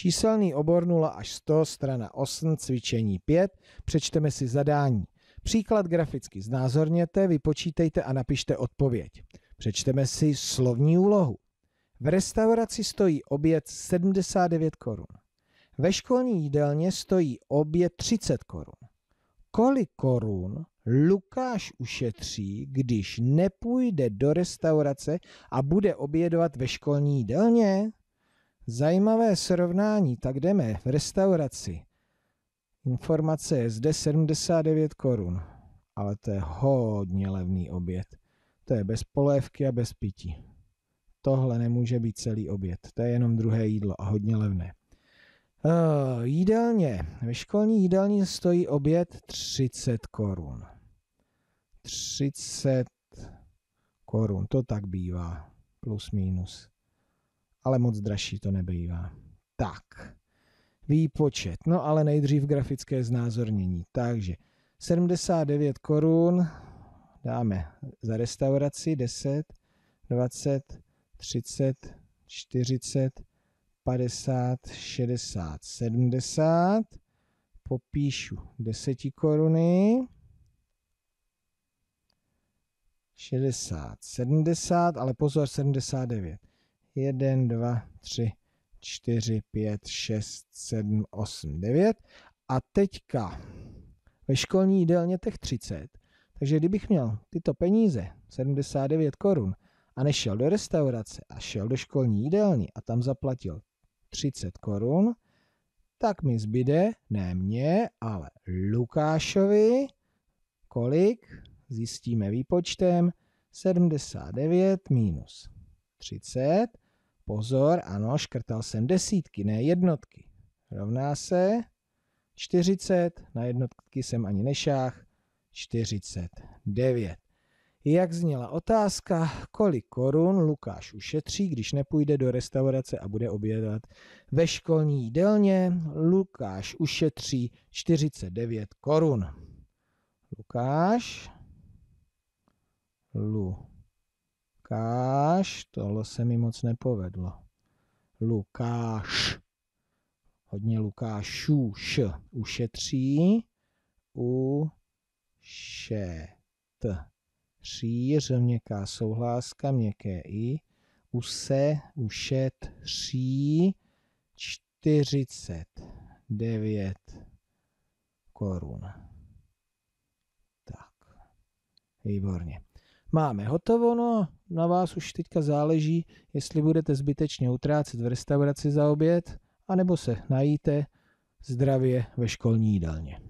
Číselný obor 0 až 100, strana 8, cvičení 5, přečteme si zadání. Příklad graficky znázorněte, vypočítejte a napište odpověď. Přečteme si slovní úlohu. V restauraci stojí oběd 79 korun. Ve školní jídelně stojí oběd 30 korun. Kolik korun Lukáš ušetří, když nepůjde do restaurace a bude obědovat ve školní jídelně? Zajímavé srovnání, tak jdeme v restauraci. Informace je zde 79 korun, ale to je hodně levný oběd. To je bez polévky a bez pití. Tohle nemůže být celý oběd, to je jenom druhé jídlo a hodně levné. Uh, jídelně. Ve školní jídelně stojí oběd 30 korun. 30 korun, to tak bývá, plus minus ale moc dražší to nebývá. Tak, výpočet. No ale nejdřív grafické znázornění. Takže 79 korun dáme za restauraci 10, 20, 30, 40, 50, 60, 70. Popíšu 10 koruny. 60, 70, ale pozor 79. 1, 2, 3, 4, 5, 6, 7, 8, 9. A teďka ve školní jídelně těch 30. Takže kdybych měl tyto peníze, 79 korun, a nešel do restaurace a šel do školní jídelny a tam zaplatil 30 korun, tak mi zbyde, ne mě, ale Lukášovi, kolik? Zjistíme výpočtem. 79 minus 30 Pozor, ano, škrtal jsem desítky, ne jednotky. Rovná se 40, na jednotky jsem ani nešách, 49. Jak zněla otázka, kolik korun Lukáš ušetří, když nepůjde do restaurace a bude obědat ve školní jídelně? Lukáš ušetří 49 korun. Lukáš lu. Lukáš, tohle se mi moc nepovedlo. Lukáš. Hodně Lukášů. Š. Ušetří. U. Še. T. Šíř, měkká souhláska, měkké i. Use, ušetří 49 korun. Tak, výborně. Máme hotovo, no na vás už teďka záleží, jestli budete zbytečně utrácet v restauraci za oběd, anebo se najíte zdravě ve školní jídelně.